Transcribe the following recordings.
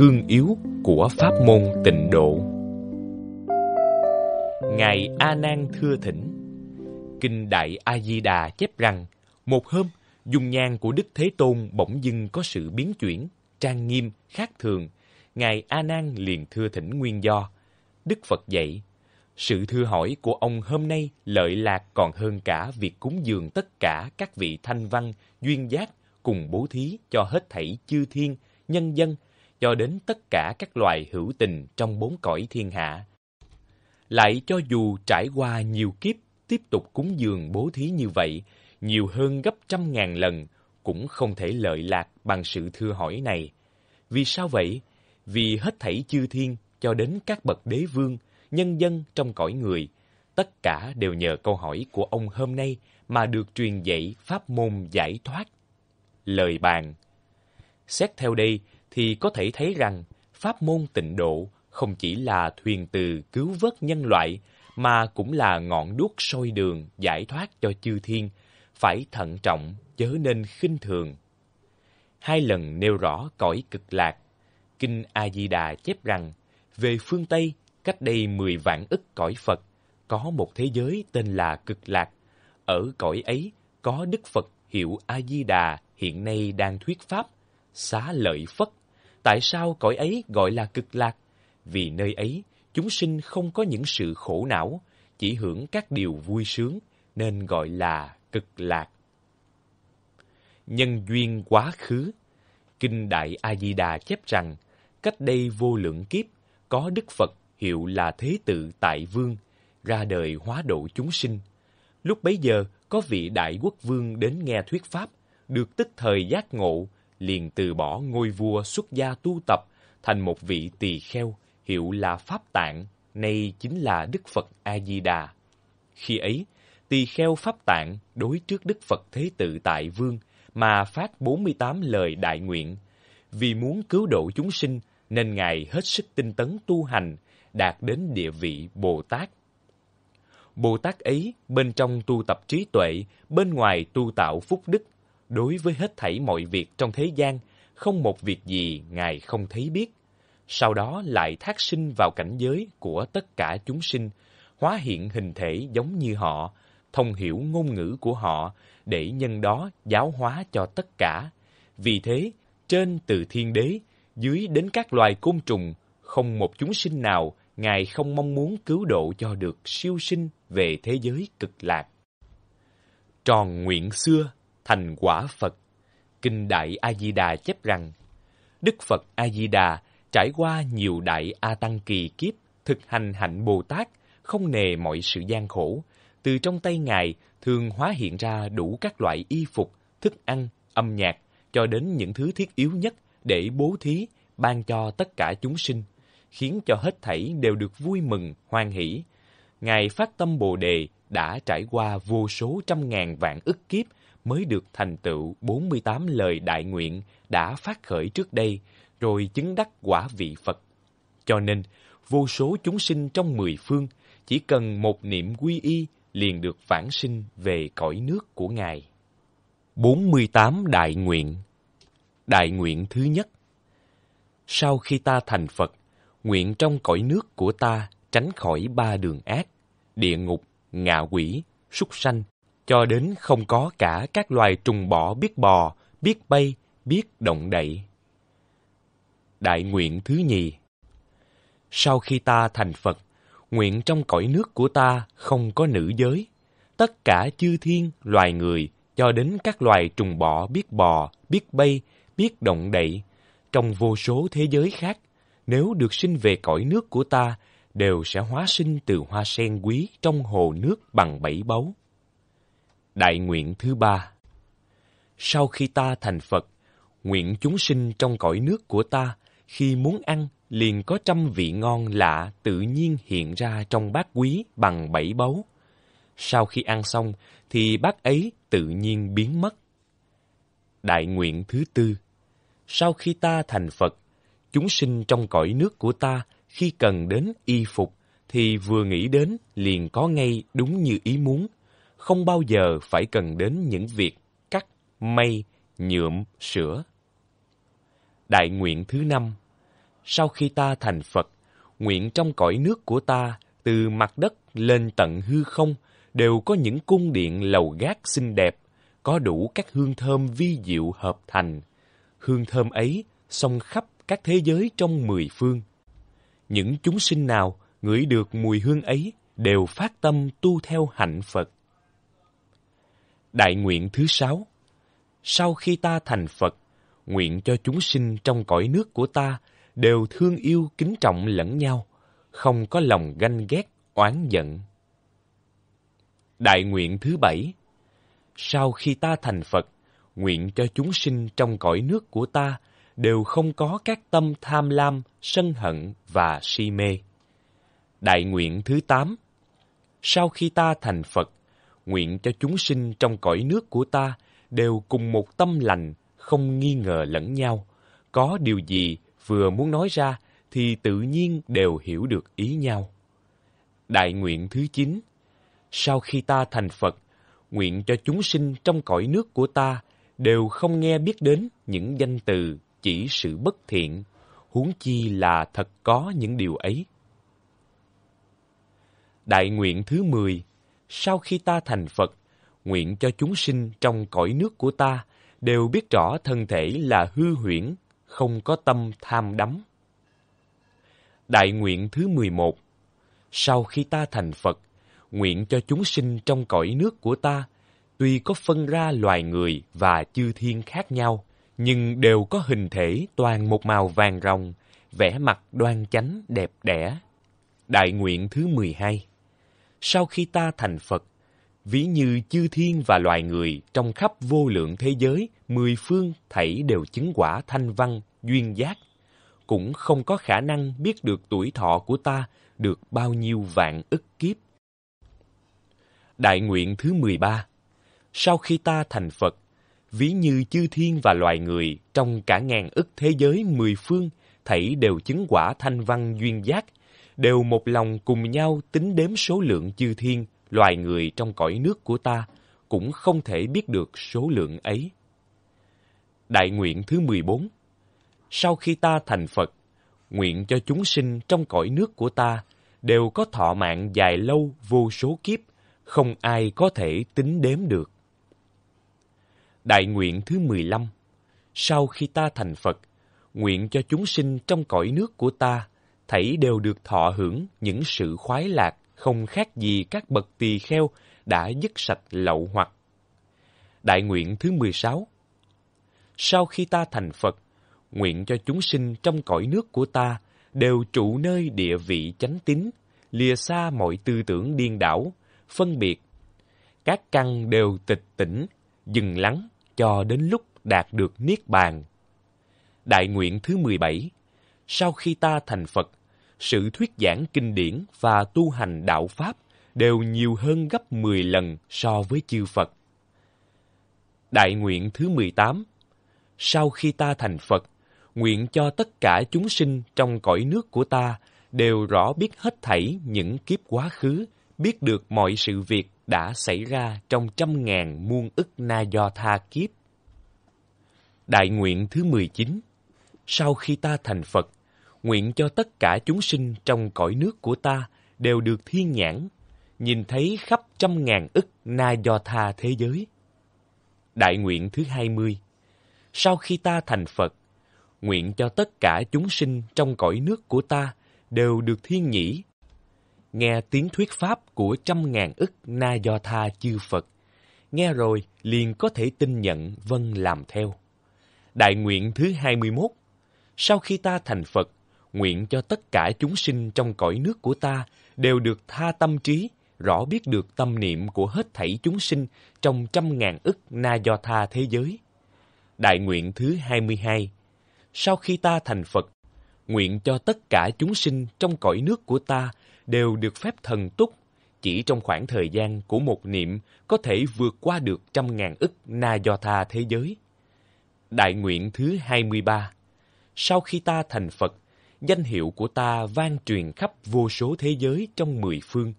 cương yếu của pháp môn tịnh độ. Ngài A Nan thưa thỉnh, kinh Đại A Di Đà chép rằng, một hôm, dung nhan của Đức Thế Tôn bỗng dưng có sự biến chuyển, trang nghiêm, khác thường. Ngài A Nan liền thưa thỉnh nguyên do. Đức Phật dạy, sự thưa hỏi của ông hôm nay lợi lạc còn hơn cả việc cúng dường tất cả các vị thanh văn, duyên giác cùng bố thí cho hết thảy chư thiên, nhân dân cho đến tất cả các loài hữu tình trong bốn cõi thiên hạ. Lại cho dù trải qua nhiều kiếp tiếp tục cúng dường bố thí như vậy, nhiều hơn gấp trăm ngàn lần, cũng không thể lợi lạc bằng sự thưa hỏi này. Vì sao vậy? Vì hết thảy chư thiên cho đến các bậc đế vương, nhân dân trong cõi người, tất cả đều nhờ câu hỏi của ông hôm nay mà được truyền dạy pháp môn giải thoát. Lời bàn Xét theo đây, thì có thể thấy rằng pháp môn tịnh độ không chỉ là thuyền từ cứu vớt nhân loại mà cũng là ngọn đuốc soi đường giải thoát cho chư thiên, phải thận trọng chớ nên khinh thường. Hai lần nêu rõ cõi cực lạc, kinh A Di Đà chép rằng về phương Tây cách đây mười vạn ức cõi Phật có một thế giới tên là cực lạc. Ở cõi ấy có Đức Phật hiệu A Di Đà hiện nay đang thuyết pháp xá lợi phất tại sao cõi ấy gọi là cực lạc? Vì nơi ấy, chúng sinh không có những sự khổ não, chỉ hưởng các điều vui sướng, nên gọi là cực lạc. Nhân duyên quá khứ Kinh Đại A-di-đà chép rằng, cách đây vô lượng kiếp, có Đức Phật hiệu là Thế Tự Tại Vương, ra đời hóa độ chúng sinh. Lúc bấy giờ, có vị Đại Quốc Vương đến nghe thuyết Pháp, được tức thời giác ngộ, liền từ bỏ ngôi vua xuất gia tu tập, thành một vị tỳ kheo, hiệu là Pháp Tạng, nay chính là Đức Phật A-di-đà. Khi ấy, tỳ kheo Pháp Tạng đối trước Đức Phật Thế Tự Tại Vương mà phát 48 lời đại nguyện. Vì muốn cứu độ chúng sinh, nên Ngài hết sức tinh tấn tu hành, đạt đến địa vị Bồ Tát. Bồ Tát ấy bên trong tu tập trí tuệ, bên ngoài tu tạo phúc đức, đối với hết thảy mọi việc trong thế gian, không một việc gì Ngài không thấy biết. Sau đó lại thác sinh vào cảnh giới của tất cả chúng sinh, hóa hiện hình thể giống như họ, thông hiểu ngôn ngữ của họ, để nhân đó giáo hóa cho tất cả. Vì thế, trên từ thiên đế, dưới đến các loài côn trùng, không một chúng sinh nào Ngài không mong muốn cứu độ cho được siêu sinh về thế giới cực lạc. Tròn nguyện xưa thành quả Phật. Kinh Đại A Di Đà chép rằng, Đức Phật A Di Đà trải qua nhiều đại A tăng kỳ kiếp, thực hành hạnh Bồ Tát, không nề mọi sự gian khổ, từ trong tay ngài thường hóa hiện ra đủ các loại y phục, thức ăn, âm nhạc cho đến những thứ thiết yếu nhất để bố thí ban cho tất cả chúng sinh, khiến cho hết thảy đều được vui mừng, hoan hỷ. Ngài phát tâm Bồ đề đã trải qua vô số trăm ngàn vạn ức kiếp mới được thành tựu 48 lời đại nguyện đã phát khởi trước đây, rồi chứng đắc quả vị Phật. Cho nên, vô số chúng sinh trong mười phương chỉ cần một niệm quy y liền được vãng sinh về cõi nước của Ngài. 48 Đại Nguyện Đại Nguyện thứ nhất Sau khi ta thành Phật, nguyện trong cõi nước của ta tránh khỏi ba đường ác, địa ngục, ngạ quỷ, súc sanh cho đến không có cả các loài trùng bỏ biết bò, biết bay, biết động đậy. Đại nguyện thứ nhì Sau khi ta thành Phật, nguyện trong cõi nước của ta không có nữ giới. Tất cả chư thiên, loài người, cho đến các loài trùng bỏ biết bò, biết bay, biết động đậy, trong vô số thế giới khác, nếu được sinh về cõi nước của ta, đều sẽ hóa sinh từ hoa sen quý trong hồ nước bằng bảy báu. Đại nguyện thứ ba Sau khi ta thành Phật, nguyện chúng sinh trong cõi nước của ta, khi muốn ăn, liền có trăm vị ngon lạ tự nhiên hiện ra trong bát quý bằng bảy báu. Sau khi ăn xong, thì bát ấy tự nhiên biến mất. Đại nguyện thứ tư Sau khi ta thành Phật, chúng sinh trong cõi nước của ta, khi cần đến y phục, thì vừa nghĩ đến liền có ngay đúng như ý muốn không bao giờ phải cần đến những việc cắt, may, nhuộm, sửa. Đại nguyện thứ năm Sau khi ta thành Phật, nguyện trong cõi nước của ta từ mặt đất lên tận hư không đều có những cung điện lầu gác xinh đẹp, có đủ các hương thơm vi diệu hợp thành. Hương thơm ấy xông khắp các thế giới trong mười phương. Những chúng sinh nào ngửi được mùi hương ấy đều phát tâm tu theo hạnh Phật. Đại nguyện thứ sáu Sau khi ta thành Phật, nguyện cho chúng sinh trong cõi nước của ta đều thương yêu kính trọng lẫn nhau, không có lòng ganh ghét, oán giận. Đại nguyện thứ bảy Sau khi ta thành Phật, nguyện cho chúng sinh trong cõi nước của ta đều không có các tâm tham lam, sân hận và si mê. Đại nguyện thứ tám Sau khi ta thành Phật, nguyện cho chúng sinh trong cõi nước của ta đều cùng một tâm lành, không nghi ngờ lẫn nhau. Có điều gì vừa muốn nói ra thì tự nhiên đều hiểu được ý nhau. Đại nguyện thứ chín: Sau khi ta thành Phật, nguyện cho chúng sinh trong cõi nước của ta đều không nghe biết đến những danh từ chỉ sự bất thiện, huống chi là thật có những điều ấy. Đại nguyện thứ mười sau khi ta thành Phật, nguyện cho chúng sinh trong cõi nước của ta đều biết rõ thân thể là hư huyễn, không có tâm tham đắm. Đại nguyện thứ 11 Sau khi ta thành Phật, nguyện cho chúng sinh trong cõi nước của ta, tuy có phân ra loài người và chư thiên khác nhau, nhưng đều có hình thể toàn một màu vàng rồng vẻ mặt đoan chánh đẹp đẽ. Đại nguyện thứ 12 sau khi ta thành Phật, ví như chư thiên và loài người trong khắp vô lượng thế giới, mười phương thảy đều chứng quả thanh văn, duyên giác, cũng không có khả năng biết được tuổi thọ của ta được bao nhiêu vạn ức kiếp. Đại nguyện thứ 13 Sau khi ta thành Phật, ví như chư thiên và loài người trong cả ngàn ức thế giới mười phương, thảy đều chứng quả thanh văn duyên giác, đều một lòng cùng nhau tính đếm số lượng chư thiên, loài người trong cõi nước của ta, cũng không thể biết được số lượng ấy. Đại nguyện thứ 14 Sau khi ta thành Phật, nguyện cho chúng sinh trong cõi nước của ta đều có thọ mạng dài lâu vô số kiếp, không ai có thể tính đếm được. Đại nguyện thứ 15 Sau khi ta thành Phật, nguyện cho chúng sinh trong cõi nước của ta thảy đều được thọ hưởng những sự khoái lạc không khác gì các bậc tỳ kheo đã dứt sạch lậu hoặc. Đại nguyện thứ 16 Sau khi ta thành Phật, nguyện cho chúng sinh trong cõi nước của ta đều trụ nơi địa vị chánh tín, lìa xa mọi tư tưởng điên đảo, phân biệt. Các căn đều tịch tỉnh, dừng lắng cho đến lúc đạt được Niết Bàn. Đại nguyện thứ 17 Sau khi ta thành Phật, sự thuyết giảng kinh điển và tu hành đạo Pháp đều nhiều hơn gấp 10 lần so với chư Phật. Đại nguyện thứ 18 Sau khi ta thành Phật, nguyện cho tất cả chúng sinh trong cõi nước của ta đều rõ biết hết thảy những kiếp quá khứ, biết được mọi sự việc đã xảy ra trong trăm ngàn muôn ức na do tha kiếp. Đại nguyện thứ 19 Sau khi ta thành Phật, nguyện cho tất cả chúng sinh trong cõi nước của ta đều được thiên nhãn, nhìn thấy khắp trăm ngàn ức na do tha thế giới. Đại nguyện thứ hai mươi Sau khi ta thành Phật, nguyện cho tất cả chúng sinh trong cõi nước của ta đều được thiên nhĩ, nghe tiếng thuyết pháp của trăm ngàn ức na do tha chư Phật, nghe rồi liền có thể tin nhận vâng làm theo. Đại nguyện thứ hai 21 Sau khi ta thành Phật, nguyện cho tất cả chúng sinh trong cõi nước của ta đều được tha tâm trí, rõ biết được tâm niệm của hết thảy chúng sinh trong trăm ngàn ức na do tha thế giới. Đại nguyện thứ 22 Sau khi ta thành Phật, nguyện cho tất cả chúng sinh trong cõi nước của ta đều được phép thần túc, chỉ trong khoảng thời gian của một niệm có thể vượt qua được trăm ngàn ức na do tha thế giới. Đại nguyện thứ 23 Sau khi ta thành Phật, danh hiệu của ta vang truyền khắp vô số thế giới trong mười phương.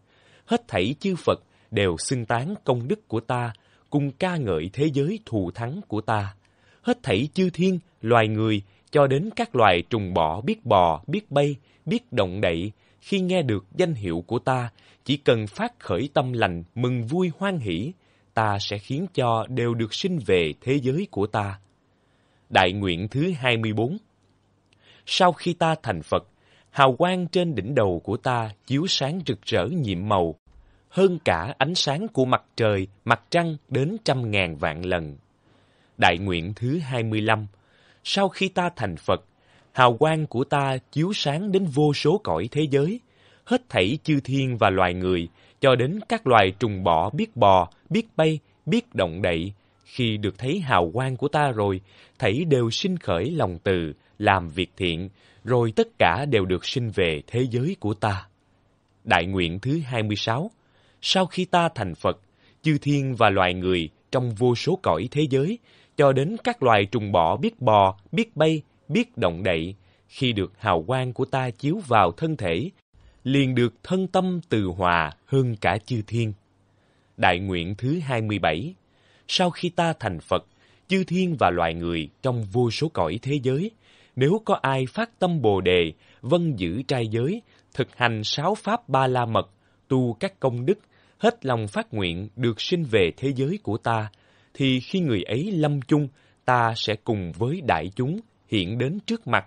Hết thảy chư Phật đều xưng tán công đức của ta, cùng ca ngợi thế giới thù thắng của ta. Hết thảy chư thiên, loài người, cho đến các loài trùng bỏ biết bò, biết bay, biết động đậy, khi nghe được danh hiệu của ta, chỉ cần phát khởi tâm lành, mừng vui hoan hỷ, ta sẽ khiến cho đều được sinh về thế giới của ta. Đại nguyện thứ 24 sau khi ta thành Phật, hào quang trên đỉnh đầu của ta chiếu sáng rực rỡ nhiệm màu, hơn cả ánh sáng của mặt trời, mặt trăng đến trăm ngàn vạn lần. Đại nguyện thứ 25 Sau khi ta thành Phật, hào quang của ta chiếu sáng đến vô số cõi thế giới, hết thảy chư thiên và loài người, cho đến các loài trùng bọ biết bò, biết bay, biết động đậy. Khi được thấy hào quang của ta rồi, thảy đều sinh khởi lòng từ, làm việc thiện, rồi tất cả đều được sinh về thế giới của ta. Đại nguyện thứ 26 Sau khi ta thành Phật, chư thiên và loài người trong vô số cõi thế giới, cho đến các loài trùng bọ biết bò, biết bay, biết động đậy, khi được hào quang của ta chiếu vào thân thể, liền được thân tâm từ hòa hơn cả chư thiên. Đại nguyện thứ 27 Sau khi ta thành Phật, chư thiên và loài người trong vô số cõi thế giới nếu có ai phát tâm Bồ đề, vân giữ trai giới, thực hành sáu pháp ba la mật, tu các công đức, hết lòng phát nguyện được sinh về thế giới của ta, thì khi người ấy lâm chung, ta sẽ cùng với đại chúng hiện đến trước mặt,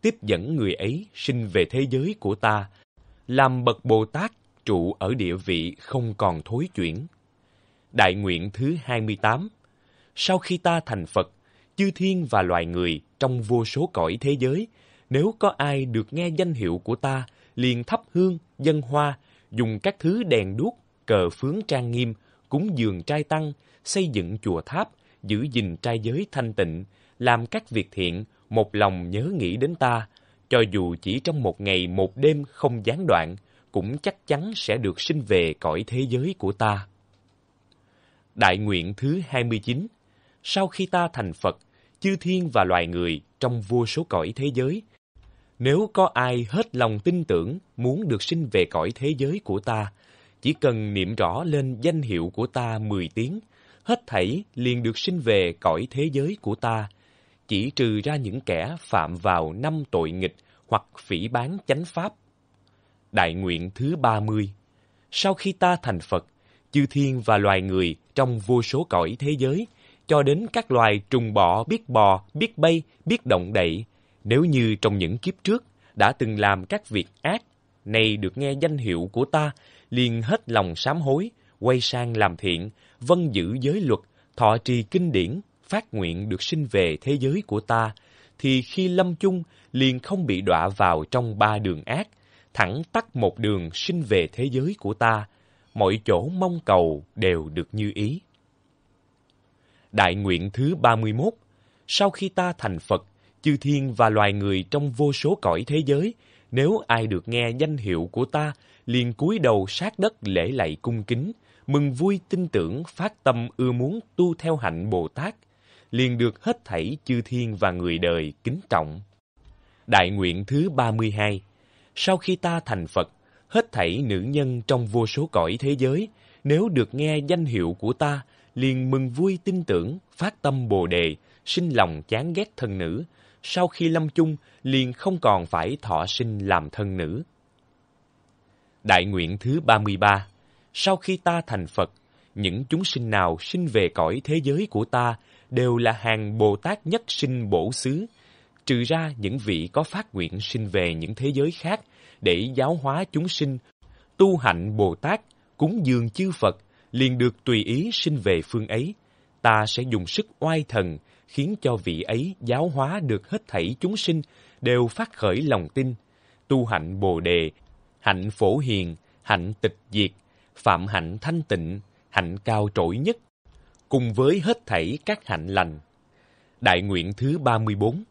tiếp dẫn người ấy sinh về thế giới của ta, làm bậc Bồ Tát trụ ở địa vị không còn thối chuyển. Đại nguyện thứ 28 Sau khi ta thành Phật, chư thiên và loài người trong vô số cõi thế giới, nếu có ai được nghe danh hiệu của ta, liền thắp hương, dân hoa, dùng các thứ đèn đuốc, cờ phướng trang nghiêm, cúng dường trai tăng, xây dựng chùa tháp, giữ gìn trai giới thanh tịnh, làm các việc thiện, một lòng nhớ nghĩ đến ta, cho dù chỉ trong một ngày một đêm không gián đoạn, cũng chắc chắn sẽ được sinh về cõi thế giới của ta. Đại nguyện thứ 29 Sau khi ta thành Phật, chư thiên và loài người trong vô số cõi thế giới. Nếu có ai hết lòng tin tưởng muốn được sinh về cõi thế giới của ta, chỉ cần niệm rõ lên danh hiệu của ta 10 tiếng, hết thảy liền được sinh về cõi thế giới của ta, chỉ trừ ra những kẻ phạm vào năm tội nghịch hoặc phỉ bán chánh pháp. Đại nguyện thứ 30 Sau khi ta thành Phật, chư thiên và loài người trong vô số cõi thế giới – cho đến các loài trùng bọ biết bò, biết bay, biết động đậy. Nếu như trong những kiếp trước đã từng làm các việc ác, nay được nghe danh hiệu của ta, liền hết lòng sám hối, quay sang làm thiện, vân giữ giới luật, thọ trì kinh điển, phát nguyện được sinh về thế giới của ta, thì khi lâm chung liền không bị đọa vào trong ba đường ác, thẳng tắt một đường sinh về thế giới của ta, mọi chỗ mong cầu đều được như ý đại nguyện thứ 31, sau khi ta thành Phật, chư thiên và loài người trong vô số cõi thế giới, nếu ai được nghe danh hiệu của ta, liền cúi đầu sát đất lễ lạy cung kính, mừng vui tin tưởng phát tâm ưa muốn tu theo hạnh Bồ Tát, liền được hết thảy chư thiên và người đời kính trọng. Đại nguyện thứ 32 Sau khi ta thành Phật, hết thảy nữ nhân trong vô số cõi thế giới, nếu được nghe danh hiệu của ta, liền mừng vui tin tưởng, phát tâm bồ đề, sinh lòng chán ghét thân nữ. Sau khi lâm chung, liền không còn phải thọ sinh làm thân nữ. Đại nguyện thứ 33 Sau khi ta thành Phật, những chúng sinh nào sinh về cõi thế giới của ta đều là hàng Bồ Tát nhất sinh bổ xứ, trừ ra những vị có phát nguyện sinh về những thế giới khác để giáo hóa chúng sinh, tu hạnh Bồ Tát, cúng dường chư Phật, liền được tùy ý sinh về phương ấy. Ta sẽ dùng sức oai thần, khiến cho vị ấy giáo hóa được hết thảy chúng sinh, đều phát khởi lòng tin. Tu hạnh bồ đề, hạnh phổ hiền, hạnh tịch diệt, phạm hạnh thanh tịnh, hạnh cao trỗi nhất, cùng với hết thảy các hạnh lành. Đại nguyện thứ ba mươi bốn,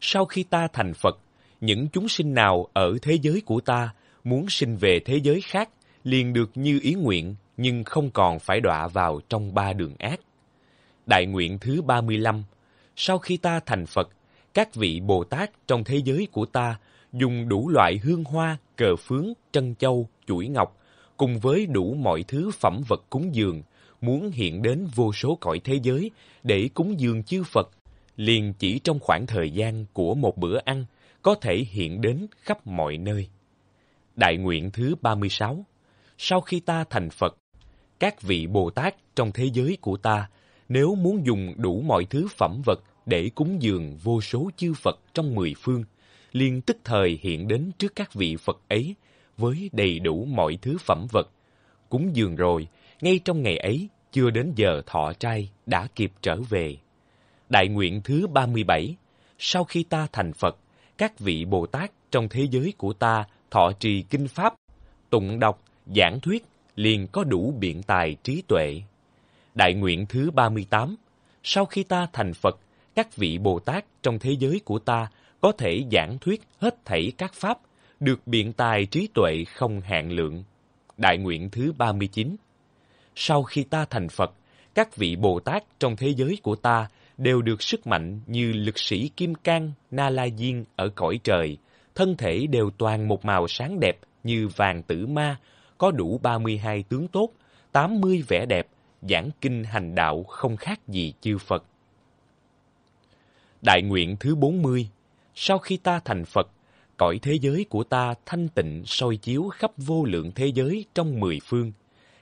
Sau khi ta thành Phật, những chúng sinh nào ở thế giới của ta muốn sinh về thế giới khác liền được như ý nguyện, nhưng không còn phải đọa vào trong ba đường ác. Đại nguyện thứ 35 Sau khi ta thành Phật, các vị Bồ Tát trong thế giới của ta dùng đủ loại hương hoa, cờ phướng, trân châu, chuỗi ngọc, cùng với đủ mọi thứ phẩm vật cúng dường, muốn hiện đến vô số cõi thế giới để cúng dường chư Phật, liền chỉ trong khoảng thời gian của một bữa ăn, có thể hiện đến khắp mọi nơi. Đại nguyện thứ 36 Sau khi ta thành Phật, các vị Bồ Tát trong thế giới của ta, nếu muốn dùng đủ mọi thứ phẩm vật để cúng dường vô số chư Phật trong mười phương, liền tức thời hiện đến trước các vị Phật ấy với đầy đủ mọi thứ phẩm vật. Cúng dường rồi, ngay trong ngày ấy, chưa đến giờ thọ trai đã kịp trở về. Đại nguyện thứ 37 Sau khi ta thành Phật, các vị Bồ Tát trong thế giới của ta thọ trì kinh pháp, tụng đọc, giảng thuyết liền có đủ biện tài trí tuệ. Đại nguyện thứ 38, sau khi ta thành Phật, các vị Bồ Tát trong thế giới của ta có thể giảng thuyết hết thảy các pháp, được biện tài trí tuệ không hạn lượng. Đại nguyện thứ 39 Sau khi ta thành Phật, các vị Bồ Tát trong thế giới của ta đều được sức mạnh như lực sĩ Kim Cang Na La Diên ở cõi trời, thân thể đều toàn một màu sáng đẹp như vàng tử ma, có đủ 32 tướng tốt, 80 vẻ đẹp, giảng kinh hành đạo không khác gì chư Phật. Đại nguyện thứ 40 Sau khi ta thành Phật, cõi thế giới của ta thanh tịnh soi chiếu khắp vô lượng thế giới trong mười phương.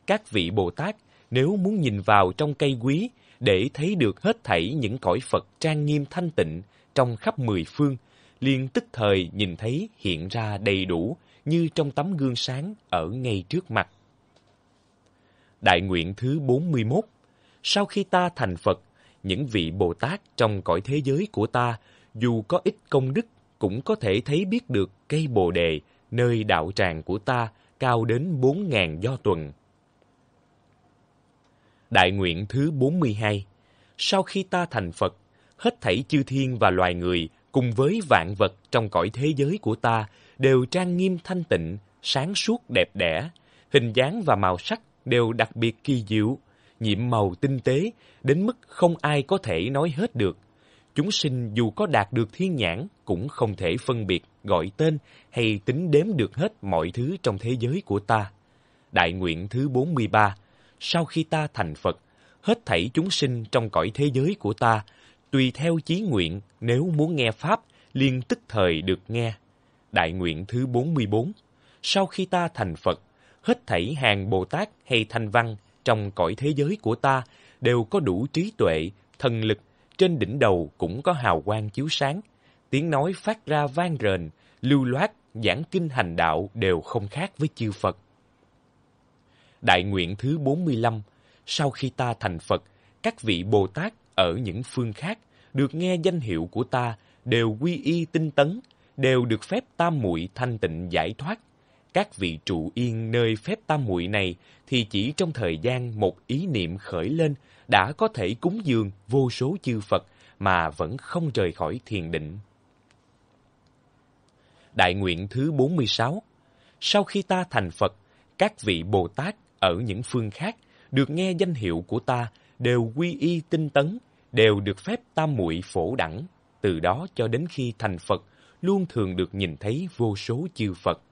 Các vị Bồ Tát nếu muốn nhìn vào trong cây quý để thấy được hết thảy những cõi Phật trang nghiêm thanh tịnh trong khắp mười phương, liền tức thời nhìn thấy hiện ra đầy đủ như trong tấm gương sáng ở ngay trước mặt. Đại nguyện thứ 41 Sau khi ta thành Phật, những vị Bồ Tát trong cõi thế giới của ta, dù có ít công đức, cũng có thể thấy biết được cây Bồ Đề, nơi đạo tràng của ta cao đến 4.000 do tuần. Đại nguyện thứ 42 Sau khi ta thành Phật, hết thảy chư thiên và loài người cùng với vạn vật trong cõi thế giới của ta đều trang nghiêm thanh tịnh, sáng suốt đẹp đẽ, hình dáng và màu sắc đều đặc biệt kỳ diệu, nhiệm màu tinh tế đến mức không ai có thể nói hết được. Chúng sinh dù có đạt được thiên nhãn cũng không thể phân biệt, gọi tên hay tính đếm được hết mọi thứ trong thế giới của ta. Đại nguyện thứ 43 Sau khi ta thành Phật, hết thảy chúng sinh trong cõi thế giới của ta, tùy theo chí nguyện nếu muốn nghe Pháp liền tức thời được nghe đại nguyện thứ 44. Sau khi ta thành Phật, hết thảy hàng Bồ Tát hay Thanh Văn trong cõi thế giới của ta đều có đủ trí tuệ, thần lực, trên đỉnh đầu cũng có hào quang chiếu sáng, tiếng nói phát ra vang rền, lưu loát, giảng kinh hành đạo đều không khác với chư Phật. Đại nguyện thứ 45, sau khi ta thành Phật, các vị Bồ Tát ở những phương khác được nghe danh hiệu của ta đều quy y tinh tấn, đều được phép tam muội thanh tịnh giải thoát. Các vị trụ yên nơi phép tam muội này thì chỉ trong thời gian một ý niệm khởi lên đã có thể cúng dường vô số chư Phật mà vẫn không rời khỏi thiền định. Đại nguyện thứ 46 Sau khi ta thành Phật, các vị Bồ Tát ở những phương khác được nghe danh hiệu của ta đều quy y tinh tấn, đều được phép tam muội phổ đẳng, từ đó cho đến khi thành Phật luôn thường được nhìn thấy vô số chư Phật.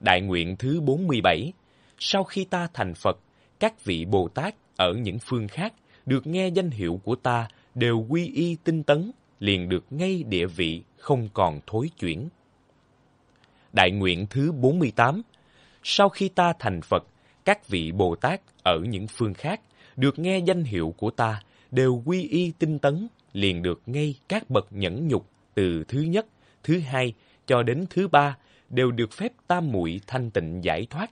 Đại nguyện thứ 47 Sau khi ta thành Phật, các vị Bồ Tát ở những phương khác được nghe danh hiệu của ta đều quy y tinh tấn, liền được ngay địa vị không còn thối chuyển. Đại nguyện thứ 48 Sau khi ta thành Phật, các vị Bồ Tát ở những phương khác được nghe danh hiệu của ta đều quy y tinh tấn, liền được ngay các bậc nhẫn nhục từ thứ nhất thứ hai cho đến thứ ba đều được phép tam muội thanh tịnh giải thoát.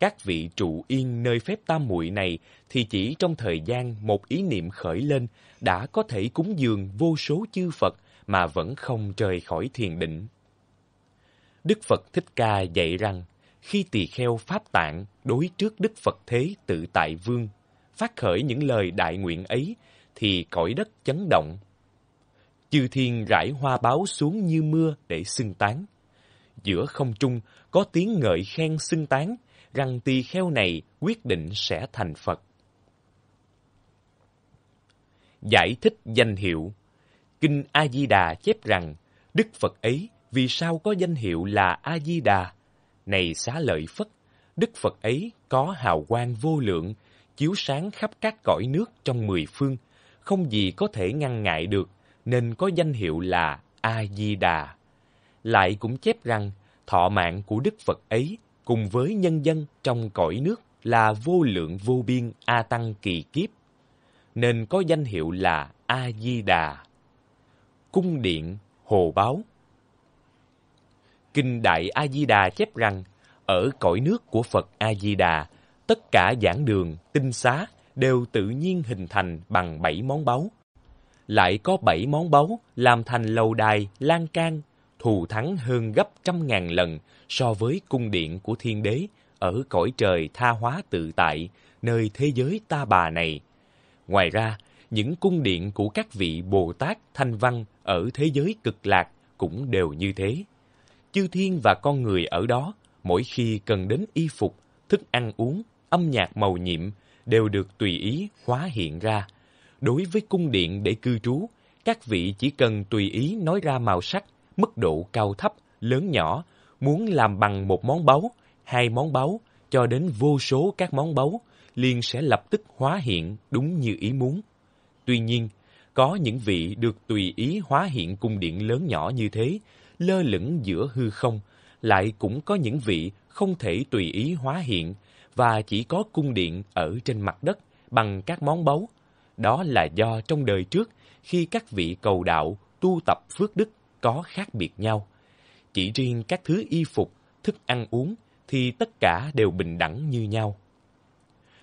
Các vị trụ yên nơi phép tam muội này thì chỉ trong thời gian một ý niệm khởi lên đã có thể cúng dường vô số chư Phật mà vẫn không rời khỏi thiền định. Đức Phật Thích Ca dạy rằng, khi tỳ kheo Pháp Tạng đối trước Đức Phật Thế Tự Tại Vương, phát khởi những lời đại nguyện ấy, thì cõi đất chấn động chư thiên rải hoa báo xuống như mưa để xưng tán. Giữa không trung có tiếng ngợi khen xưng tán rằng tỳ kheo này quyết định sẽ thành Phật. Giải thích danh hiệu Kinh A-di-đà chép rằng Đức Phật ấy vì sao có danh hiệu là A-di-đà? Này xá lợi Phất, Đức Phật ấy có hào quang vô lượng, chiếu sáng khắp các cõi nước trong mười phương, không gì có thể ngăn ngại được nên có danh hiệu là A Di Đà. Lại cũng chép rằng thọ mạng của Đức Phật ấy cùng với nhân dân trong cõi nước là vô lượng vô biên A Tăng kỳ kiếp, nên có danh hiệu là A Di Đà. Cung điện Hồ Báo Kinh Đại A Di Đà chép rằng ở cõi nước của Phật A Di Đà, tất cả giảng đường, tinh xá đều tự nhiên hình thành bằng bảy món báu lại có bảy món báu làm thành lầu đài, lan can, thù thắng hơn gấp trăm ngàn lần so với cung điện của thiên đế ở cõi trời tha hóa tự tại, nơi thế giới ta bà này. Ngoài ra, những cung điện của các vị Bồ Tát Thanh Văn ở thế giới cực lạc cũng đều như thế. Chư thiên và con người ở đó, mỗi khi cần đến y phục, thức ăn uống, âm nhạc màu nhiệm, đều được tùy ý hóa hiện ra, Đối với cung điện để cư trú, các vị chỉ cần tùy ý nói ra màu sắc, mức độ cao thấp, lớn nhỏ, muốn làm bằng một món báu, hai món báu, cho đến vô số các món báu, liền sẽ lập tức hóa hiện đúng như ý muốn. Tuy nhiên, có những vị được tùy ý hóa hiện cung điện lớn nhỏ như thế, lơ lửng giữa hư không, lại cũng có những vị không thể tùy ý hóa hiện và chỉ có cung điện ở trên mặt đất bằng các món báu đó là do trong đời trước, khi các vị cầu đạo, tu tập phước đức có khác biệt nhau. Chỉ riêng các thứ y phục, thức ăn uống thì tất cả đều bình đẳng như nhau.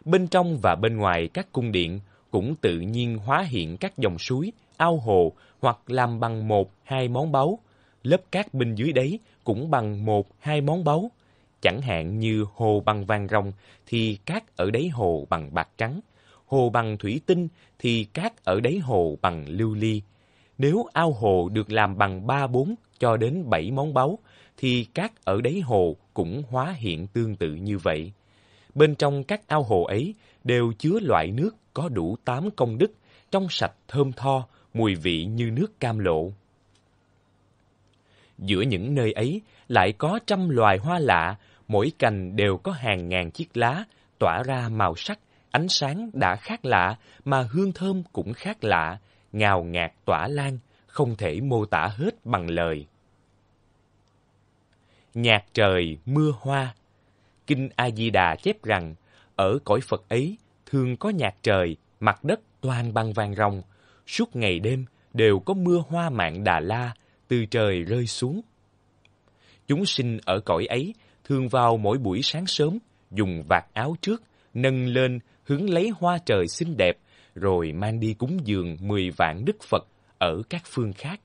Bên trong và bên ngoài các cung điện cũng tự nhiên hóa hiện các dòng suối, ao hồ hoặc làm bằng một, hai món báu. Lớp cát bên dưới đấy cũng bằng một, hai món báu. Chẳng hạn như hồ bằng vàng rồng thì cát ở đáy hồ bằng bạc trắng, hồ bằng thủy tinh thì cát ở đáy hồ bằng lưu ly. Nếu ao hồ được làm bằng ba bốn cho đến bảy món báu, thì cát ở đáy hồ cũng hóa hiện tương tự như vậy. Bên trong các ao hồ ấy đều chứa loại nước có đủ tám công đức, trong sạch thơm tho, mùi vị như nước cam lộ. Giữa những nơi ấy lại có trăm loài hoa lạ, mỗi cành đều có hàng ngàn chiếc lá, tỏa ra màu sắc ánh sáng đã khác lạ mà hương thơm cũng khác lạ, ngào ngạt tỏa lan, không thể mô tả hết bằng lời. Nhạc trời mưa hoa Kinh A-di-đà chép rằng, ở cõi Phật ấy thường có nhạc trời, mặt đất toàn băng vàng rồng suốt ngày đêm đều có mưa hoa mạng Đà La từ trời rơi xuống. Chúng sinh ở cõi ấy thường vào mỗi buổi sáng sớm, dùng vạt áo trước, nâng lên hứng lấy hoa trời xinh đẹp, rồi mang đi cúng dường 10 vạn đức Phật ở các phương khác.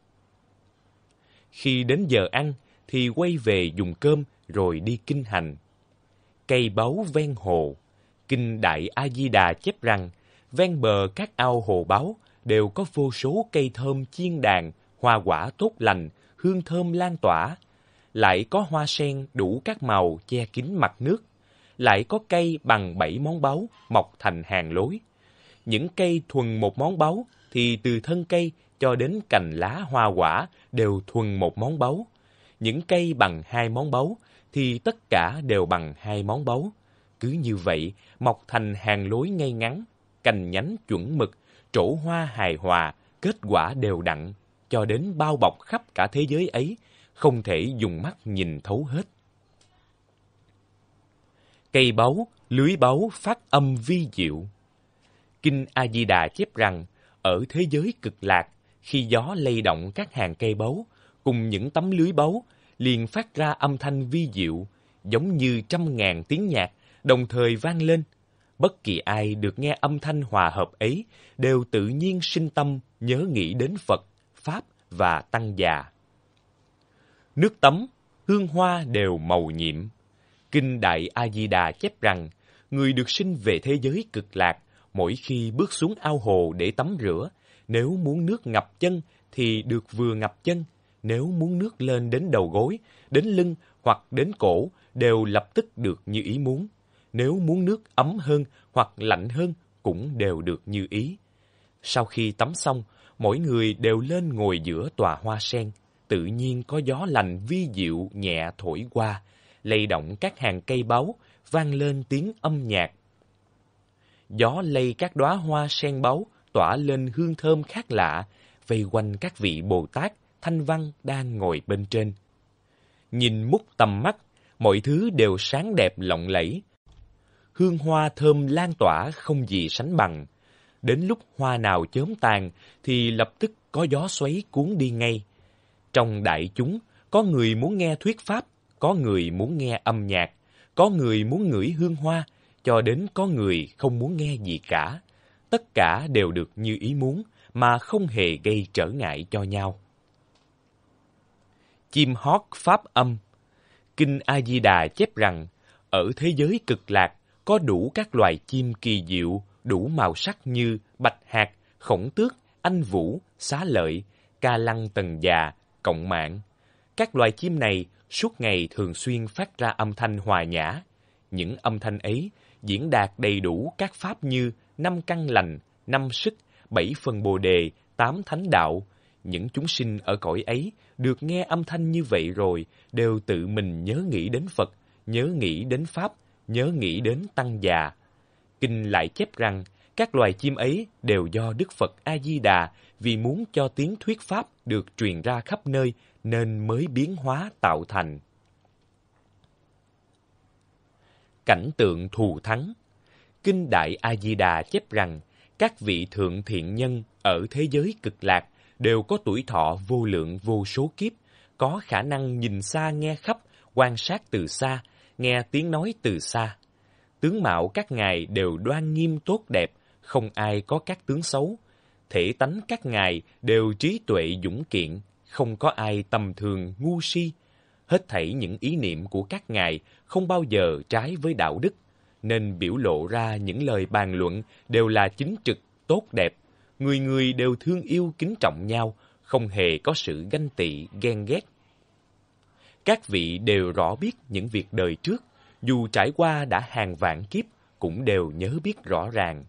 Khi đến giờ ăn, thì quay về dùng cơm rồi đi kinh hành. Cây báu ven hồ, kinh Đại A Di Đà chép rằng ven bờ các ao hồ báu đều có vô số cây thơm chiên đàn, hoa quả tốt lành, hương thơm lan tỏa, lại có hoa sen đủ các màu che kín mặt nước lại có cây bằng bảy món báu mọc thành hàng lối. Những cây thuần một món báu thì từ thân cây cho đến cành lá hoa quả đều thuần một món báu. Những cây bằng hai món báu thì tất cả đều bằng hai món báu. Cứ như vậy, mọc thành hàng lối ngay ngắn, cành nhánh chuẩn mực, trổ hoa hài hòa, kết quả đều đặn, cho đến bao bọc khắp cả thế giới ấy, không thể dùng mắt nhìn thấu hết cây báu, lưới báu phát âm vi diệu. Kinh A-di-đà chép rằng, ở thế giới cực lạc, khi gió lay động các hàng cây báu, cùng những tấm lưới báu, liền phát ra âm thanh vi diệu, giống như trăm ngàn tiếng nhạc, đồng thời vang lên. Bất kỳ ai được nghe âm thanh hòa hợp ấy đều tự nhiên sinh tâm nhớ nghĩ đến Phật, Pháp và Tăng già. Nước tắm, hương hoa đều màu nhiệm, Kinh Đại A Di Đà chép rằng, người được sinh về thế giới cực lạc, mỗi khi bước xuống ao hồ để tắm rửa, nếu muốn nước ngập chân thì được vừa ngập chân, nếu muốn nước lên đến đầu gối, đến lưng hoặc đến cổ đều lập tức được như ý muốn. Nếu muốn nước ấm hơn hoặc lạnh hơn cũng đều được như ý. Sau khi tắm xong, mỗi người đều lên ngồi giữa tòa hoa sen. Tự nhiên có gió lành vi diệu nhẹ thổi qua, lay động các hàng cây báu, vang lên tiếng âm nhạc. Gió lay các đóa hoa sen báu, tỏa lên hương thơm khác lạ, vây quanh các vị Bồ Tát, Thanh Văn đang ngồi bên trên. Nhìn mút tầm mắt, mọi thứ đều sáng đẹp lộng lẫy. Hương hoa thơm lan tỏa không gì sánh bằng. Đến lúc hoa nào chớm tàn thì lập tức có gió xoáy cuốn đi ngay. Trong đại chúng, có người muốn nghe thuyết pháp có người muốn nghe âm nhạc, có người muốn ngửi hương hoa, cho đến có người không muốn nghe gì cả. Tất cả đều được như ý muốn mà không hề gây trở ngại cho nhau. Chim hót pháp âm Kinh A-di-đà chép rằng, ở thế giới cực lạc có đủ các loài chim kỳ diệu, đủ màu sắc như bạch hạt, khổng tước, anh vũ, xá lợi, ca lăng tần già, cộng mạng. Các loài chim này suốt ngày thường xuyên phát ra âm thanh hòa nhã. Những âm thanh ấy diễn đạt đầy đủ các pháp như năm căn lành, năm sức, bảy phần bồ đề, tám thánh đạo. Những chúng sinh ở cõi ấy được nghe âm thanh như vậy rồi đều tự mình nhớ nghĩ đến Phật, nhớ nghĩ đến Pháp, nhớ nghĩ đến Tăng già. Kinh lại chép rằng các loài chim ấy đều do Đức Phật A-di-đà vì muốn cho tiếng thuyết pháp được truyền ra khắp nơi nên mới biến hóa tạo thành. Cảnh tượng thù thắng Kinh Đại A-di-đà chép rằng các vị thượng thiện nhân ở thế giới cực lạc đều có tuổi thọ vô lượng vô số kiếp, có khả năng nhìn xa nghe khắp, quan sát từ xa, nghe tiếng nói từ xa. Tướng mạo các ngài đều đoan nghiêm tốt đẹp, không ai có các tướng xấu, thể tánh các ngài đều trí tuệ dũng kiện, không có ai tầm thường ngu si. Hết thảy những ý niệm của các ngài không bao giờ trái với đạo đức, nên biểu lộ ra những lời bàn luận đều là chính trực, tốt đẹp. Người người đều thương yêu kính trọng nhau, không hề có sự ganh tị, ghen ghét. Các vị đều rõ biết những việc đời trước, dù trải qua đã hàng vạn kiếp, cũng đều nhớ biết rõ ràng.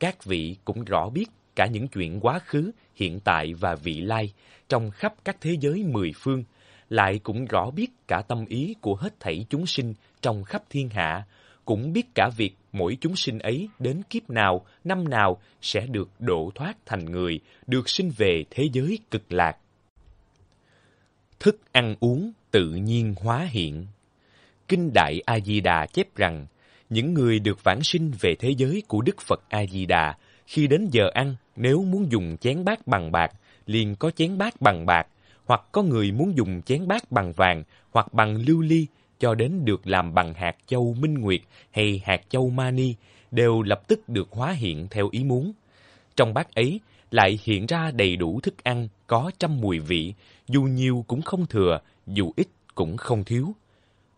Các vị cũng rõ biết cả những chuyện quá khứ, hiện tại và vị lai, trong khắp các thế giới mười phương, lại cũng rõ biết cả tâm ý của hết thảy chúng sinh trong khắp thiên hạ, cũng biết cả việc mỗi chúng sinh ấy đến kiếp nào, năm nào sẽ được độ thoát thành người, được sinh về thế giới cực lạc. Thức ăn uống tự nhiên hóa hiện Kinh Đại A-di-đà chép rằng, những người được vãng sinh về thế giới của Đức Phật A-di-đà khi đến giờ ăn, nếu muốn dùng chén bát bằng bạc, liền có chén bát bằng bạc, hoặc có người muốn dùng chén bát bằng vàng, hoặc bằng lưu ly, cho đến được làm bằng hạt châu minh nguyệt hay hạt châu mani, đều lập tức được hóa hiện theo ý muốn. Trong bát ấy lại hiện ra đầy đủ thức ăn, có trăm mùi vị, dù nhiều cũng không thừa, dù ít cũng không thiếu.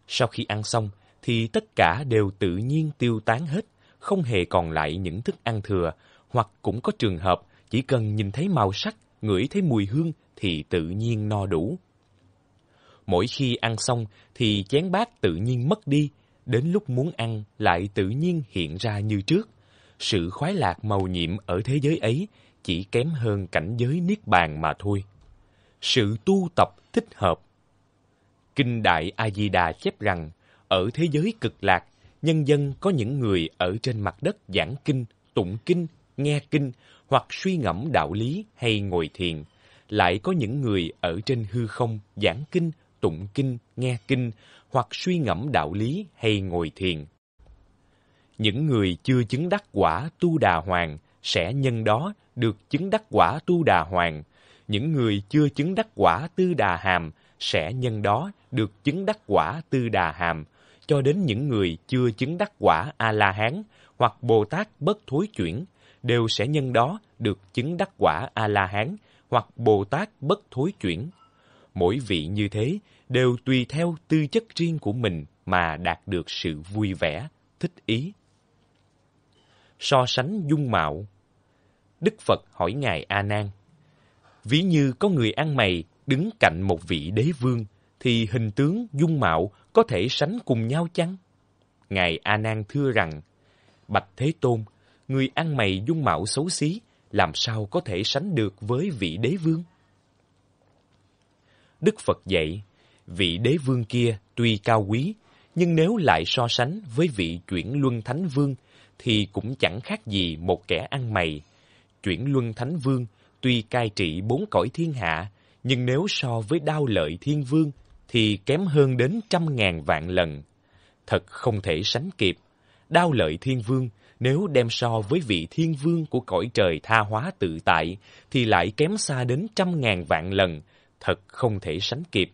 Sau khi ăn xong, thì tất cả đều tự nhiên tiêu tán hết, không hề còn lại những thức ăn thừa, hoặc cũng có trường hợp chỉ cần nhìn thấy màu sắc, ngửi thấy mùi hương thì tự nhiên no đủ. Mỗi khi ăn xong thì chén bát tự nhiên mất đi, đến lúc muốn ăn lại tự nhiên hiện ra như trước. Sự khoái lạc màu nhiệm ở thế giới ấy chỉ kém hơn cảnh giới niết bàn mà thôi. Sự tu tập thích hợp Kinh Đại A-di-đà chép rằng, ở thế giới cực lạc, nhân dân có những người ở trên mặt đất giảng kinh, tụng kinh, nghe kinh hoặc suy ngẫm đạo lý hay ngồi thiền. Lại có những người ở trên hư không giảng kinh, tụng kinh, nghe kinh hoặc suy ngẫm đạo lý hay ngồi thiền. Những người chưa chứng đắc quả tu đà hoàng sẽ nhân đó được chứng đắc quả tu đà hoàng. Những người chưa chứng đắc quả tư đà hàm sẽ nhân đó được chứng đắc quả tư đà hàm cho đến những người chưa chứng đắc quả a la hán hoặc bồ tát bất thối chuyển đều sẽ nhân đó được chứng đắc quả A-la-hán hoặc Bồ Tát bất thối chuyển. Mỗi vị như thế đều tùy theo tư chất riêng của mình mà đạt được sự vui vẻ, thích ý. So sánh dung mạo Đức Phật hỏi Ngài A Nan: Ví như có người ăn mày đứng cạnh một vị đế vương, thì hình tướng, dung mạo có thể sánh cùng nhau chăng? Ngài A Nan thưa rằng, Bạch Thế Tôn, người ăn mày dung mạo xấu xí, làm sao có thể sánh được với vị đế vương? Đức Phật dạy, vị đế vương kia tuy cao quý, nhưng nếu lại so sánh với vị chuyển luân thánh vương, thì cũng chẳng khác gì một kẻ ăn mày. Chuyển luân thánh vương tuy cai trị bốn cõi thiên hạ, nhưng nếu so với đao lợi thiên vương, thì kém hơn đến trăm ngàn vạn lần. Thật không thể sánh kịp. Đao lợi thiên vương nếu đem so với vị thiên vương của cõi trời tha hóa tự tại, thì lại kém xa đến trăm ngàn vạn lần, thật không thể sánh kịp.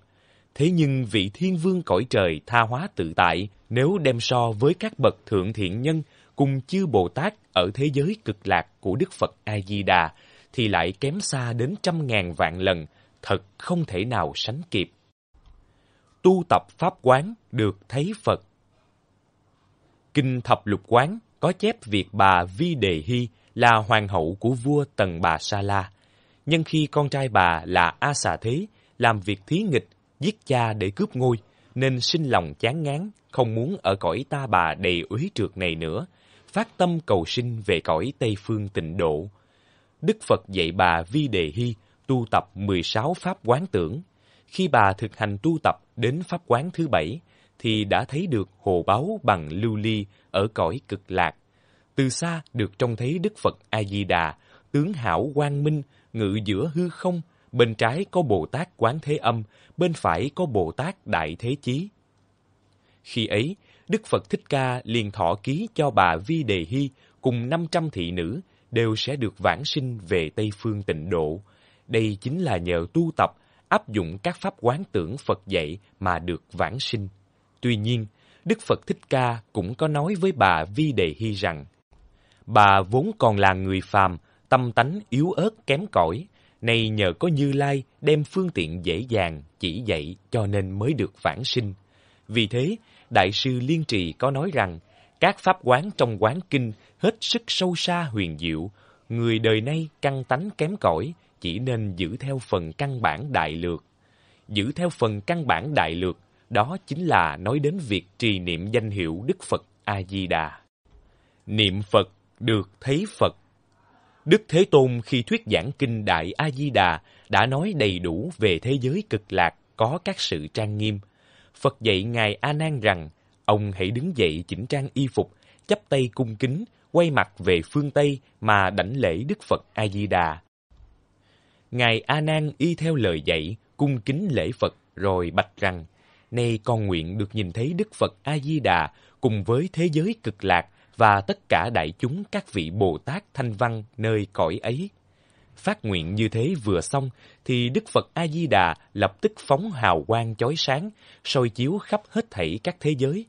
Thế nhưng vị thiên vương cõi trời tha hóa tự tại, nếu đem so với các bậc thượng thiện nhân cùng chư Bồ Tát ở thế giới cực lạc của Đức Phật A-di-đà, thì lại kém xa đến trăm ngàn vạn lần, thật không thể nào sánh kịp. Tu tập Pháp Quán được thấy Phật Kinh Thập Lục Quán có chép việc bà Vi Đề Hy là hoàng hậu của vua Tần Bà Sa La. Nhưng khi con trai bà là A Xà Thế làm việc thí nghịch, giết cha để cướp ngôi, nên sinh lòng chán ngán, không muốn ở cõi ta bà đầy uế trượt này nữa, phát tâm cầu sinh về cõi Tây Phương tịnh độ. Đức Phật dạy bà Vi Đề Hy tu tập 16 pháp quán tưởng. Khi bà thực hành tu tập đến pháp quán thứ bảy, thì đã thấy được hồ báu bằng lưu ly ở cõi cực lạc. Từ xa được trông thấy Đức Phật A-di-đà, tướng hảo quang minh, ngự giữa hư không, bên trái có Bồ Tát Quán Thế Âm, bên phải có Bồ Tát Đại Thế Chí. Khi ấy, Đức Phật Thích Ca liền thọ ký cho bà Vi Đề Hy cùng 500 thị nữ đều sẽ được vãng sinh về Tây Phương tịnh độ. Đây chính là nhờ tu tập, áp dụng các pháp quán tưởng Phật dạy mà được vãng sinh. Tuy nhiên, Đức Phật Thích Ca cũng có nói với bà Vi Đề Hy rằng, bà vốn còn là người phàm, tâm tánh yếu ớt kém cỏi, nay nhờ có Như Lai đem phương tiện dễ dàng chỉ dạy cho nên mới được vãng sinh. Vì thế, Đại sư Liên Trì có nói rằng, các pháp quán trong quán kinh hết sức sâu xa huyền diệu, người đời nay căn tánh kém cỏi, chỉ nên giữ theo phần căn bản đại lược. Giữ theo phần căn bản đại lược đó chính là nói đến việc trì niệm danh hiệu Đức Phật A-di-đà. Niệm Phật được thấy Phật. Đức Thế Tôn khi thuyết giảng kinh Đại A-di-đà đã nói đầy đủ về thế giới cực lạc có các sự trang nghiêm. Phật dạy Ngài A Nan rằng, ông hãy đứng dậy chỉnh trang y phục, chắp tay cung kính, quay mặt về phương Tây mà đảnh lễ Đức Phật A-di-đà. Ngài A Nan y theo lời dạy, cung kính lễ Phật rồi bạch rằng, Nay con nguyện được nhìn thấy Đức Phật A-di-đà cùng với thế giới cực lạc và tất cả đại chúng các vị Bồ Tát thanh văn nơi cõi ấy. Phát nguyện như thế vừa xong thì Đức Phật A-di-đà lập tức phóng hào quang chói sáng, soi chiếu khắp hết thảy các thế giới.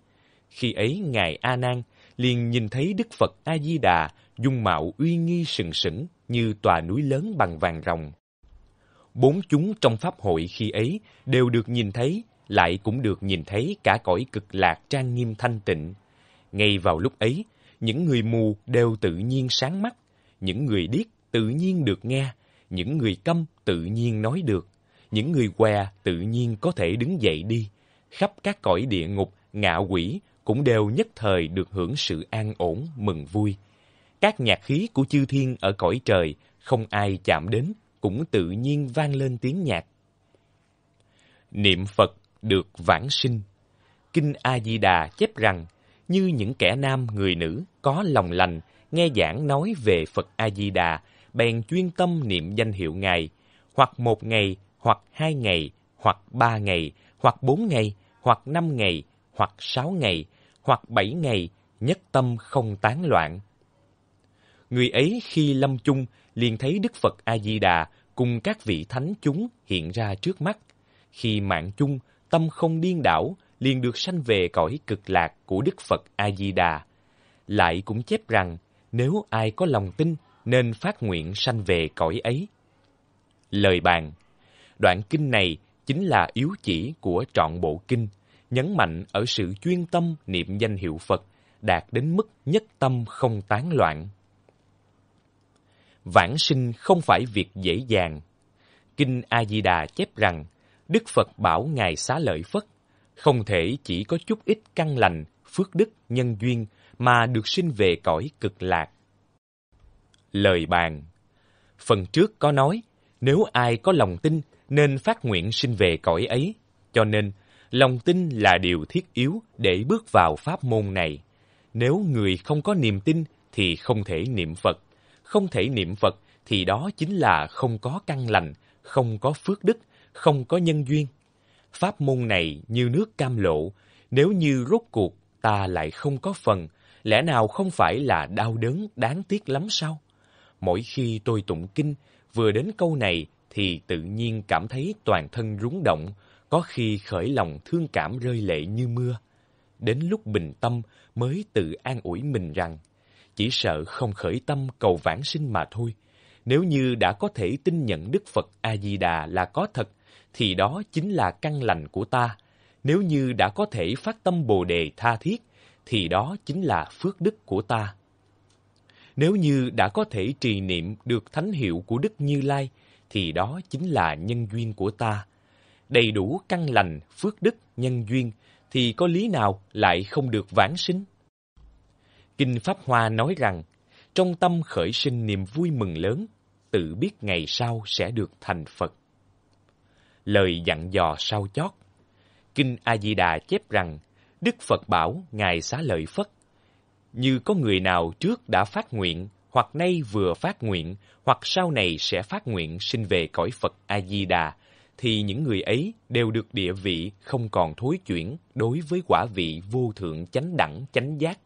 Khi ấy Ngài A Nan liền nhìn thấy Đức Phật A Di Đà dung mạo uy nghi sừng sững như tòa núi lớn bằng vàng ròng. Bốn chúng trong pháp hội khi ấy đều được nhìn thấy lại cũng được nhìn thấy cả cõi cực lạc trang nghiêm thanh tịnh. Ngay vào lúc ấy, những người mù đều tự nhiên sáng mắt, những người điếc tự nhiên được nghe, những người câm tự nhiên nói được, những người què tự nhiên có thể đứng dậy đi. Khắp các cõi địa ngục, ngạ quỷ cũng đều nhất thời được hưởng sự an ổn, mừng vui. Các nhạc khí của chư thiên ở cõi trời không ai chạm đến, cũng tự nhiên vang lên tiếng nhạc. Niệm Phật được vãng sinh. Kinh A-di-đà chép rằng, như những kẻ nam người nữ có lòng lành, nghe giảng nói về Phật A-di-đà, bèn chuyên tâm niệm danh hiệu Ngài, hoặc một ngày, hoặc hai ngày, hoặc ba ngày, hoặc bốn ngày, hoặc năm ngày, hoặc sáu ngày, hoặc bảy ngày, nhất tâm không tán loạn. Người ấy khi lâm chung liền thấy Đức Phật A-di-đà cùng các vị thánh chúng hiện ra trước mắt. Khi mạng chung, tâm không điên đảo, liền được sanh về cõi cực lạc của Đức Phật A-di-đà. Lại cũng chép rằng, nếu ai có lòng tin, nên phát nguyện sanh về cõi ấy. Lời bàn Đoạn kinh này chính là yếu chỉ của trọn bộ kinh, nhấn mạnh ở sự chuyên tâm niệm danh hiệu Phật, đạt đến mức nhất tâm không tán loạn. Vãng sinh không phải việc dễ dàng. Kinh A-di-đà chép rằng, Đức Phật bảo Ngài xá lợi Phất, không thể chỉ có chút ít căn lành, phước đức, nhân duyên mà được sinh về cõi cực lạc. Lời bàn Phần trước có nói, nếu ai có lòng tin nên phát nguyện sinh về cõi ấy, cho nên lòng tin là điều thiết yếu để bước vào pháp môn này. Nếu người không có niềm tin thì không thể niệm Phật, không thể niệm Phật thì đó chính là không có căn lành, không có phước đức, không có nhân duyên. Pháp môn này như nước cam lộ, nếu như rốt cuộc ta lại không có phần, lẽ nào không phải là đau đớn đáng tiếc lắm sao? Mỗi khi tôi tụng kinh, vừa đến câu này thì tự nhiên cảm thấy toàn thân rúng động, có khi khởi lòng thương cảm rơi lệ như mưa. Đến lúc bình tâm mới tự an ủi mình rằng, chỉ sợ không khởi tâm cầu vãng sinh mà thôi. Nếu như đã có thể tin nhận Đức Phật A-di-đà là có thật, thì đó chính là căn lành của ta. Nếu như đã có thể phát tâm Bồ đề tha thiết, thì đó chính là phước đức của ta. Nếu như đã có thể trì niệm được thánh hiệu của Đức Như Lai, thì đó chính là nhân duyên của ta. Đầy đủ căn lành, phước đức, nhân duyên, thì có lý nào lại không được vãng sinh? Kinh Pháp Hoa nói rằng, trong tâm khởi sinh niềm vui mừng lớn, tự biết ngày sau sẽ được thành Phật lời dặn dò sao chót. Kinh A-di-đà chép rằng, Đức Phật bảo Ngài xá lợi Phất, như có người nào trước đã phát nguyện, hoặc nay vừa phát nguyện, hoặc sau này sẽ phát nguyện sinh về cõi Phật A-di-đà, thì những người ấy đều được địa vị không còn thối chuyển đối với quả vị vô thượng chánh đẳng chánh giác.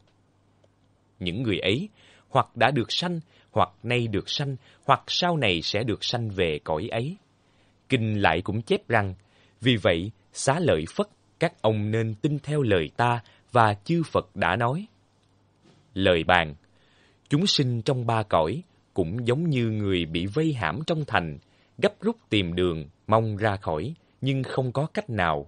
Những người ấy hoặc đã được sanh, hoặc nay được sanh, hoặc sau này sẽ được sanh về cõi ấy. Kinh lại cũng chép rằng, vì vậy, xá lợi Phất, các ông nên tin theo lời ta và chư Phật đã nói. Lời bàn Chúng sinh trong ba cõi cũng giống như người bị vây hãm trong thành, gấp rút tìm đường, mong ra khỏi, nhưng không có cách nào.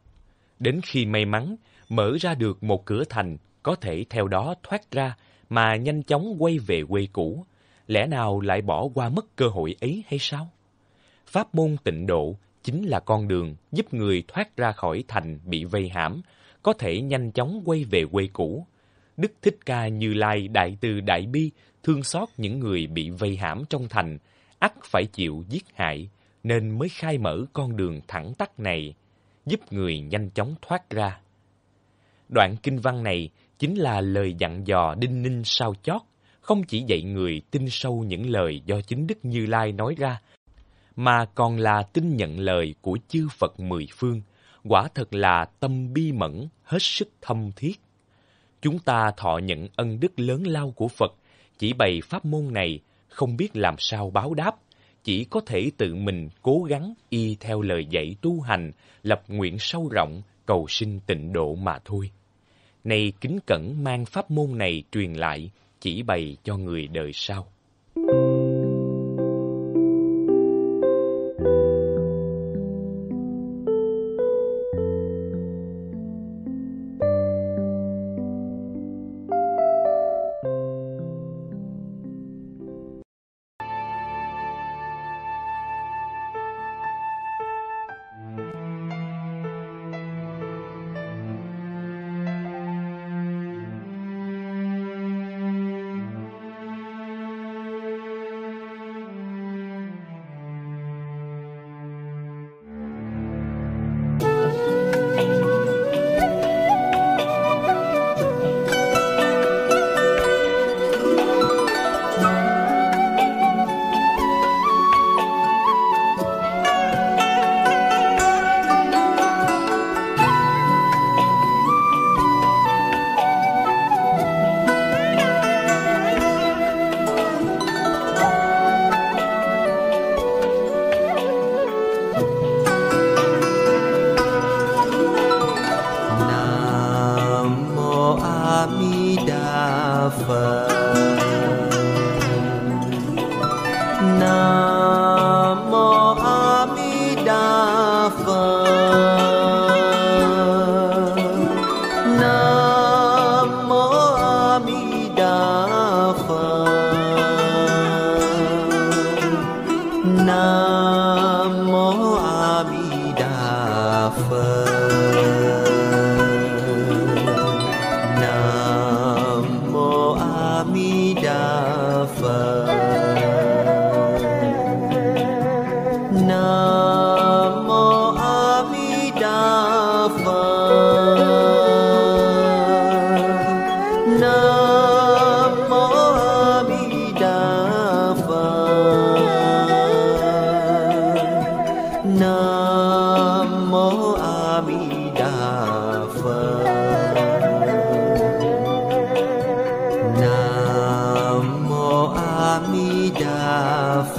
Đến khi may mắn, mở ra được một cửa thành, có thể theo đó thoát ra mà nhanh chóng quay về quê cũ. Lẽ nào lại bỏ qua mất cơ hội ấy hay sao? Pháp môn tịnh độ chính là con đường giúp người thoát ra khỏi thành bị vây hãm, có thể nhanh chóng quay về quê cũ. Đức Thích Ca Như Lai Đại Từ Đại Bi thương xót những người bị vây hãm trong thành, ắt phải chịu giết hại, nên mới khai mở con đường thẳng tắt này, giúp người nhanh chóng thoát ra. Đoạn kinh văn này chính là lời dặn dò đinh ninh sao chót, không chỉ dạy người tin sâu những lời do chính Đức Như Lai nói ra, mà còn là tin nhận lời của chư Phật mười phương, quả thật là tâm bi mẫn, hết sức thâm thiết. Chúng ta thọ nhận ân đức lớn lao của Phật, chỉ bày pháp môn này, không biết làm sao báo đáp, chỉ có thể tự mình cố gắng y theo lời dạy tu hành, lập nguyện sâu rộng, cầu sinh tịnh độ mà thôi. Này kính cẩn mang pháp môn này truyền lại, chỉ bày cho người đời sau.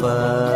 fire.